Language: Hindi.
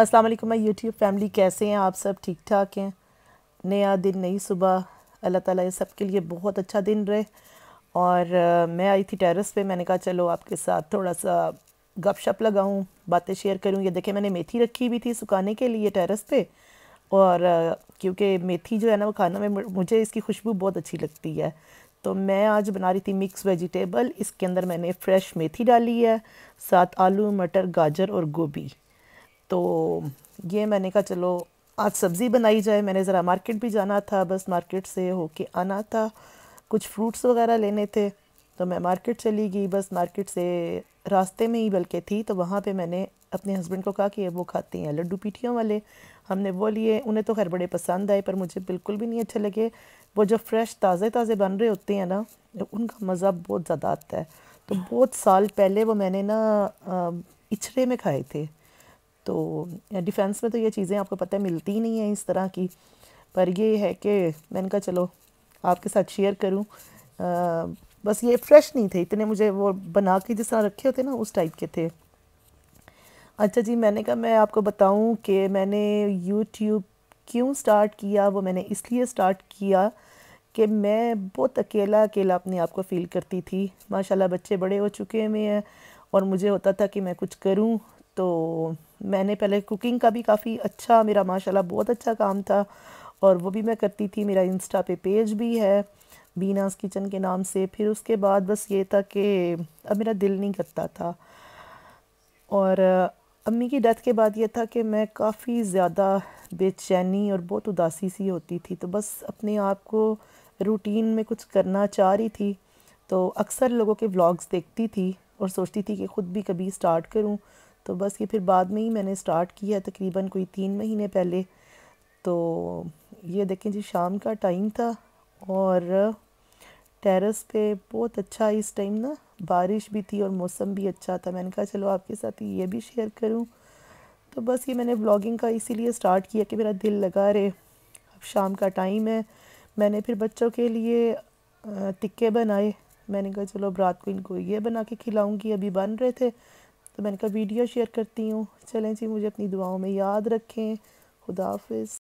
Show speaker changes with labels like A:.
A: अस्सलाम वालेकुम मैं यूट्यूब फैमिली कैसे हैं आप सब ठीक ठाक हैं नया दिन नई सुबह अल्लाह ताला ये सब के लिए बहुत अच्छा दिन रहे और आ, मैं आई थी टेरेस पे मैंने कहा चलो आपके साथ थोड़ा सा गपशप लगाऊं बातें शेयर करूं ये देखें मैंने मेथी रखी हुई थी सुखाने के लिए टेरेस पे और क्योंकि मेथी जो है ना वो खाना में मुझे इसकी खुशबू बहुत अच्छी लगती है तो मैं आज बना रही थी मिक्स वेजिटेबल इसके अंदर मैंने फ्रेश मेथी डाली है साथ आलू मटर गाजर और गोभी तो ये मैंने कहा चलो आज सब्ज़ी बनाई जाए मैंने ज़रा मार्केट भी जाना था बस मार्केट से होके आना था कुछ फ्रूट्स वगैरह लेने थे तो मैं मार्केट चली गई बस मार्केट से रास्ते में ही बल्कि थी तो वहाँ पे मैंने अपने हस्बैंड को कहा कि वो खाती हैं लड्डू पीठियों वाले हमने वो लिए उन्हें तो खैर बड़े पसंद आए पर मुझे बिल्कुल भी नहीं अच्छे लगे वो जो फ्रेश ताज़े ताज़े बन रहे होते हैं ना उनका मज़ा बहुत ज़्यादा आता है तो बहुत साल पहले वो मैंने ना इछरे में खाए थे तो डिफेंस में तो ये चीज़ें आपको पता है मिलती नहीं है इस तरह की पर ये है कि मैंने कहा चलो आपके साथ शेयर करूँ बस ये फ्रेश नहीं थे इतने मुझे वो बना के जिस तरह रखे होते ना उस टाइप के थे अच्छा जी मैंने कहा मैं आपको बताऊं कि मैंने यूट्यूब क्यों स्टार्ट किया वो मैंने इसलिए स्टार्ट किया कि मैं बहुत अकेला अकेला अपने आप को फील करती थी माशाल्लाह बच्चे बड़े हो चुके हुए हैं और मुझे होता था कि मैं कुछ करूं तो मैंने पहले कुकिंग का भी काफ़ी अच्छा मेरा माशाल्लाह बहुत अच्छा काम था और वो भी मैं करती थी मेरा इंस्टा पे पेज भी है बीनास किचन के नाम से फिर उसके बाद बस ये था कि अब मेरा दिल नहीं करता था और अम्मी की डेथ के बाद ये था कि मैं काफ़ी ज़्यादा बेचैनी और बहुत उदासी सी होती थी तो बस अपने आप को रूटीन में कुछ करना चाह रही थी तो अक्सर लोगों के व्लॉग्स देखती थी और सोचती थी कि ख़ुद भी कभी स्टार्ट करूं तो बस ये फिर बाद में ही मैंने स्टार्ट किया तकरीबन कोई तीन महीने पहले तो ये देखें जी शाम का टाइम था और टेरेस पे बहुत अच्छा इस टाइम ना बारिश भी थी और मौसम भी अच्छा था मैंने कहा चलो आपके साथ ये भी शेयर करूं तो बस ये मैंने व्लॉगिंग का इसीलिए स्टार्ट किया कि मेरा दिल लगा रहे अब शाम का टाइम है मैंने फिर बच्चों के लिए टिक्के बनाए मैंने कहा चलो अब रात को इनको ये बना के खिलाऊँगी अभी बन रहे थे तो मैंने कहा वीडियो शेयर करती हूँ चलें जी मुझे अपनी दुआओं में याद रखें खुदाफिज